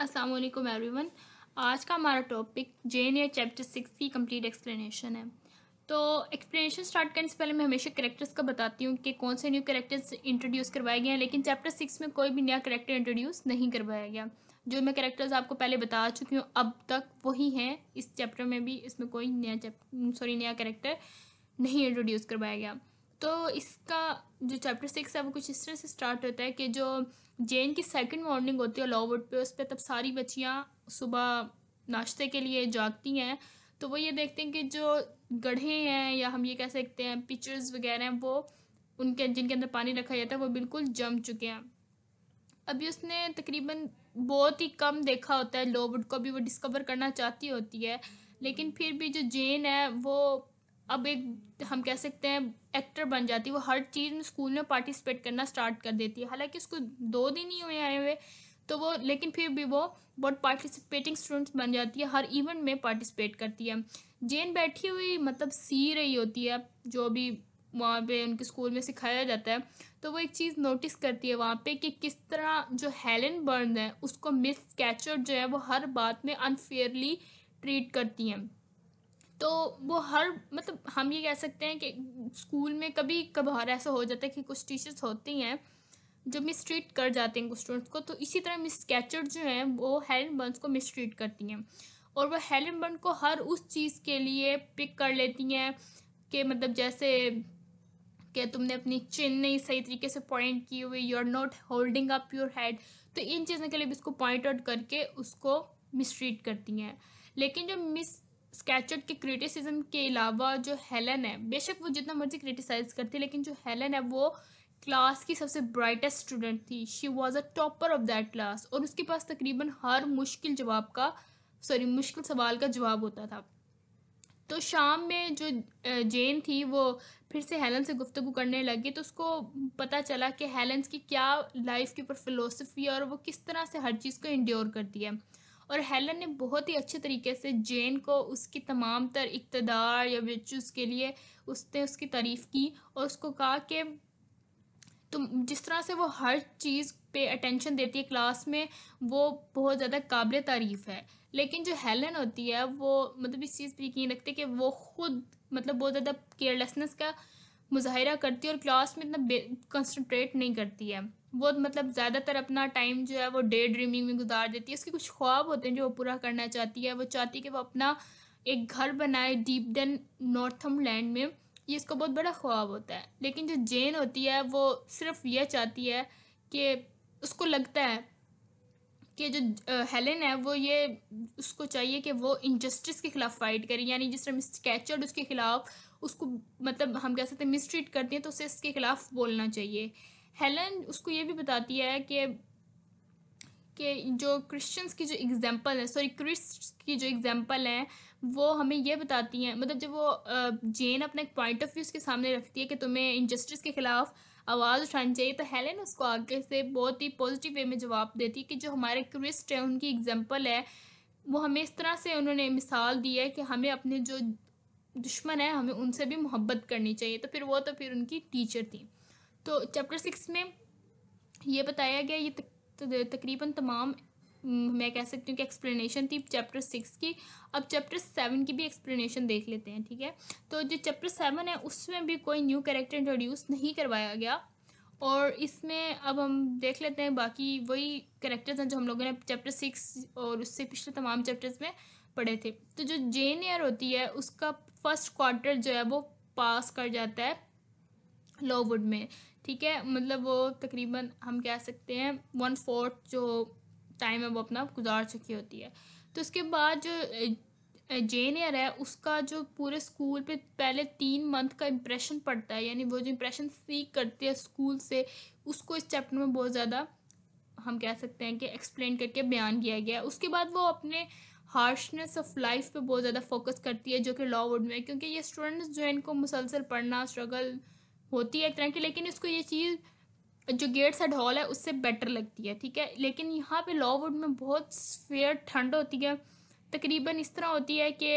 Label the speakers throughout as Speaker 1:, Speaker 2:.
Speaker 1: अस्सलाम वालेकुम एवरीवन आज का हमारा topic J N A chapter six की कंप्लीट एक्सप्लेनेशन है तो एक्सप्लेनेशन स्टार्ट करने से पहले मैं हमेशा करेक्टर्स का बताती हूँ कि कौन से न्यू करेक्टर्स इंट्रोड्यूस करवाए गए हैं लेकिन चैप्टर सिक्स में कोई भी नया करेक्टर इंट्रोड्यूस नहीं करवाया गया जो मैं करेक्टर्स आपको पहले बता चुकी हूँ अब तक वही हैं इस चैप्टर में भी इसमें कोई नया सॉरी नया करेक्टर नहीं इंट्रोड्यूस करवाया गया तो इसका जो चैप्टर सिक्स है वो कुछ इस तरह से स्टार्ट होता है कि जो जेन की सेकंड मॉर्निंग होती है लॉवुड पे उस पर तब सारी बच्चियाँ सुबह नाश्ते के लिए जागती हैं तो वो ये देखते हैं कि जो गढ़े हैं या हम ये कह सकते हैं पिक्चर्स वगैरह हैं वो उनके जिनके अंदर पानी रखा जाता है वो बिल्कुल जम चुके हैं अभी उसने तकरीबन बहुत ही कम देखा होता है लोवुड को भी वो डिस्कवर करना चाहती होती है लेकिन फिर भी जो जेन है वो अब एक हम कह सकते हैं एक्टर बन जाती है वो हर चीज़ में स्कूल में पार्टिसिपेट करना स्टार्ट कर देती है हालांकि उसको दो दिन ही हुए आए हुए तो वो लेकिन फिर भी वो बहुत पार्टिसिपेटिंग स्टूडेंट्स बन जाती है हर इवेंट में पार्टिसिपेट करती है जेन बैठी हुई मतलब सी रही होती है जो भी वहाँ पे उनके स्कूल में सिखाया जाता है तो वो एक चीज़ नोटिस करती है वहाँ पे कि किस तरह जो हेलन बर्न है उसको मिस कैचर जो है वो हर बात में अनफेयरली ट्रीट करती हैं तो वो हर मतलब हम ये कह सकते हैं कि स्कूल में कभी कभार ऐसा हो जाता है कि कुछ टीचर्स होती हैं जो मिसट्रीट कर जाते हैं कुछ स्टूडेंट्स को तो इसी तरह मिस कैचर जो हैं वो हेलन बर्न्स को मिसट्रीट करती हैं और वह हेलन बर्न को हर उस चीज़ के लिए पिक कर लेती हैं कि मतलब जैसे कि तुमने अपनी चिन नहीं सही तरीके से पॉइंट की हुई you are not holding up your head तो इन चीज़ों के लिए भी इसको पॉइंट आउट करके उसको मिसट्रीट करती हैं लेकिन जो मिस स्कैचर्ड के क्रिटिसिज्म के अलावा जो हेलन है बेशक वो जितना मर्जी क्रिटिसाइज करती लेकिन जो हेलन है वो क्लास की सबसे ब्राइटेस्ट स्टूडेंट थी she was a topper of that class और उसके पास तकरीबन हर मुश्किल जवाब का सॉरी मुश्किल सवाल का जवाब होता था तो शाम में जो जेन थी वो फिर से हेलन से गुफ्तु करने लगी तो उसको पता चला कि हेलन की क्या लाइफ के ऊपर फिलोसफी और वो किस तरह से हर चीज़ को इंड्योर करती है और हेलन ने बहुत ही अच्छे तरीके से जेन को उसकी तमाम तर इकतदार या वर्चूज़ के लिए उसने उसकी तारीफ़ की और उसको कहा कि तुम जिस तरह से वो हर चीज़ पे अटेंशन देती है क्लास में वो बहुत ज़्यादा काबिल तारीफ़ है लेकिन जो हेलन होती है वो मतलब इस चीज़ पर यकीन रखती है कि वो खुद मतलब बहुत ज़्यादा केयरलेसनेस का मुजाहरा करती है और क्लास में इतना कंसनट्रेट नहीं करती है वो मतलब ज़्यादातर अपना टाइम जो है वो डे ड्रीमिंग में गुजार देती है उसके कुछ ख्वाब होते हैं जो वो पूरा करना चाहती है वो चाहती है कि वो अपना एक घर बनाए डीप देन लैंड में ये इसका बहुत बड़ा ख्वाब होता है लेकिन जो जेन होती है वो सिर्फ यह चाहती है कि उसको लगता है कि जो हेलेन है वो ये उसको चाहिए कि वो इनजस्टिस के खिलाफ फाइट करें यानी जिस तरह मिस उसके खिलाफ उसको मतलब हम कह सकते हैं मिसट्रीट करते हैं तो उसे इसके खिलाफ बोलना चाहिए हेलन उसको ये भी बताती है कि कि जो क्रिश्चियंस की जो एग्जांपल है सॉरी क्रिस्ट की जो एग्जांपल है वो हमें ये बताती हैं मतलब जब वो जेन अपने एक पॉइंट ऑफ व्यू उसके सामने रखती है कि तुम्हें इनजस्टिस के ख़िलाफ़ आवाज़ उठानी चाहिए तो हेलेन उसको आगे से बहुत ही पॉजिटिव वे में जवाब देती है कि जो हमारे क्रिस्ट हैं उनकी एग्जाम्पल है वो हमें इस तरह से उन्होंने मिसाल दी है कि हमें अपने जो दुश्मन है हमें उनसे भी मोहब्बत करनी चाहिए तो फिर वो तो फिर उनकी टीचर थी तो चैप्टर सिक्स में ये बताया गया ये तक, तकरीबन तमाम मैं कह सकती हूँ कि एक्सप्लेनेशन थी चैप्टर सिक्स की अब चैप्टर सेवन की भी एक्सप्लेनेशन देख लेते हैं ठीक है तो जो चैप्टर सेवन है उसमें भी कोई न्यू करेक्टर इंट्रोड्यूस नहीं करवाया गया और इसमें अब हम देख लेते हैं बाकी वही करेक्टर्स हैं जो हम लोगों ने चैप्टर सिक्स और उससे पिछले तमाम चैप्टर्स में पढ़े थे तो जो जेन ईयर होती है उसका फर्स्ट क्वार्टर जो है वो पास कर जाता है लॉवुड में ठीक है मतलब वो तकरीबन हम कह सकते हैं वन फोर्थ जो टाइम है वो अपना गुजार चुकी होती है तो उसके बाद जो जेन है उसका जो पूरे स्कूल पे पहले तीन मंथ का इम्प्रेशन पड़ता है यानी वो जो इम्प्रेशन सीख करती है स्कूल से उसको इस चैप्टर में बहुत ज़्यादा हम कह सकते हैं कि एक्सप्लेन करके बयान किया गया है उसके बाद वो अपने हार्शनेस ऑफ लाइफ पे बहुत ज़्यादा फोकस करती है जो कि लॉ वुड में क्योंकि ये स्टूडेंट्स जो है इनको मुसलसल पढ़ना स्ट्रगल होती है एक तरह की लेकिन इसको ये चीज़ जो गेट्स एड हॉल है उससे बेटर लगती है ठीक है लेकिन यहाँ पे लॉवुड में बहुत फेयर ठंड होती है तकरीबन इस तरह होती है कि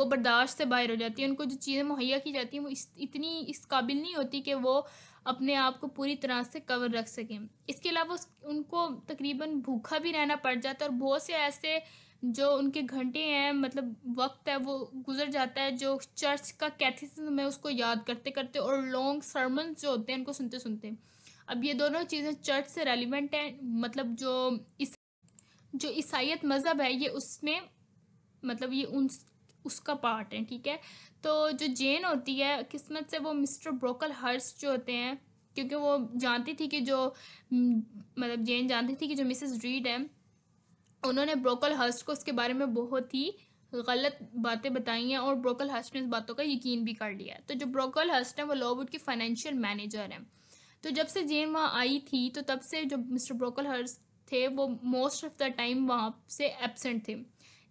Speaker 1: वो बर्दाश्त से बाहर हो जाती है उनको जो चीज़ें मुहैया की जाती हैं वो इस इतनी इस काबिल नहीं होती कि वो अपने आप को पूरी तरह से कवर रख सकें इसके अलावा उनको तकरीबन भूखा भी रहना पड़ जाता है और बहुत से ऐसे जो उनके घंटे हैं मतलब वक्त है वो गुजर जाता है जो चर्च का कैथिसम है उसको याद करते करते और लॉन्ग सरमन जो होते हैं उनको सुनते सुनते अब ये दोनों चीज़ें चर्च से रेलिवेंट हैं मतलब जो इस जो ईसाइत मज़हब है ये उसमें मतलब ये उन उसका पार्ट है ठीक है तो जो जेन होती है किस्मत से वो मिस्टर ब्रोकल हर्स जो होते हैं क्योंकि वो जानती थी कि जो मतलब जेन जानती थी कि जो मिसेस रीड है उन्होंने ब्रोकल हर्स्ट को उसके बारे में बहुत ही गलत बातें बताई हैं और ब्रोकल हर्स्ट ने इस बातों का यकीन भी कर लिया तो जो ब्रोकल हर्स्ट हैं वो लॉवुड के फाइनेंशियल मैनेजर हैं तो जब से जेन वहाँ आई थी तो तब से जो मिस्टर ब्रोकल हर्स्ट थे वो मोस्ट ऑफ द टाइम वहाँ से एबसेंट थे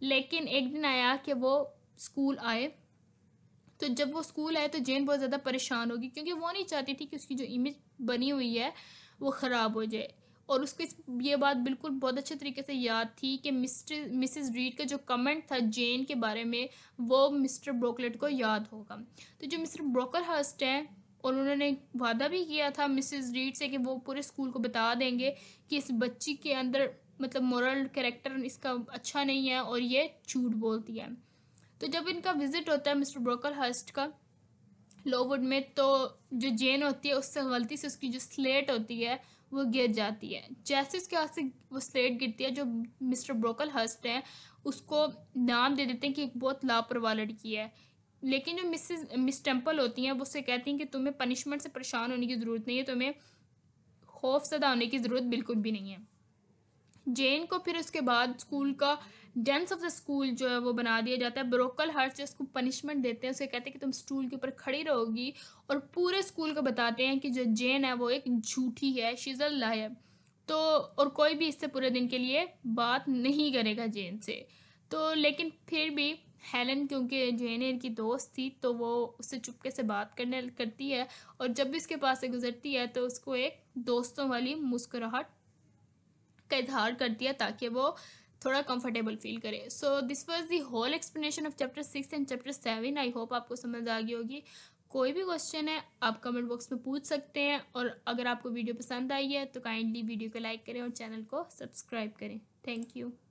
Speaker 1: लेकिन एक दिन आया कि वो स्कूल आए तो जब वो स्कूल आए तो जेन बहुत ज़्यादा परेशान होगी क्योंकि वो नहीं चाहती थी कि उसकी जो इमेज बनी हुई है वो ख़राब हो जाए और उसको इस ये बात बिल्कुल बहुत अच्छे तरीके से याद थी कि मिस्टर मिसेस रीड का जो कमेंट था जेन के बारे में वो मिस्टर ब्रोकलेट को याद होगा तो जो मिस्टर ब्रोकर हर्स्ट हैं और उन्होंने वादा भी किया था मिसेस रीड से कि वो पूरे स्कूल को बता देंगे कि इस बच्ची के अंदर मतलब मॉरल कैरेक्टर इसका अच्छा नहीं है और ये झूठ बोलती है तो जब इनका विज़िट होता है मिस्टर ब्रोकर हर्स्ट का लोवुड में तो जो जेन होती है उससे गलती से उसकी जो स्लेट होती है वो गिर जाती है जैसे उसके हाथ से वो स्लेट गिरती है जो मिस्टर ब्रोकल हस्ट है उसको नाम दे देते हैं कि एक बहुत लापरवाह लड़की है लेकिन जो मिसेज मिस टेम्पल होती हैं वो उससे कहती हैं कि तुम्हें पनिशमेंट से परेशान होने की ज़रूरत नहीं है तुम्हें खौफ सदा होने की ज़रूरत बिल्कुल भी नहीं है जेन को फिर उसके बाद स्कूल का डेंस ऑफ द स्कूल जो है वो बना दिया जाता है ब्रोकल हर्ट उसको पनिशमेंट देते हैं उसे कहते हैं कि तुम स्टूल के ऊपर खड़ी रहोगी और पूरे स्कूल को बताते हैं कि जो जेन है वो एक झूठी है शीजल है तो और कोई भी इससे पूरे दिन के लिए बात नहीं करेगा जेन से तो लेकिन फिर भी हेलन क्योंकि जेन की दोस्त थी तो वो उससे चुपके से बात करने करती है और जब भी उसके पास से गुजरती है तो उसको एक दोस्तों वाली मुस्कुराहट का इजहार कर दिया ताकि वो थोड़ा कंफर्टेबल फील करें so this was the whole explanation of chapter six and chapter seven I hope आपको समझ आ गई होगी कोई भी क्वेश्चन है आप कमेंट बॉक्स में पूछ सकते हैं और अगर आपको वीडियो पसंद आई है तो काइंडली वीडियो को लाइक करें और चैनल को सब्सक्राइब करें थैंक यू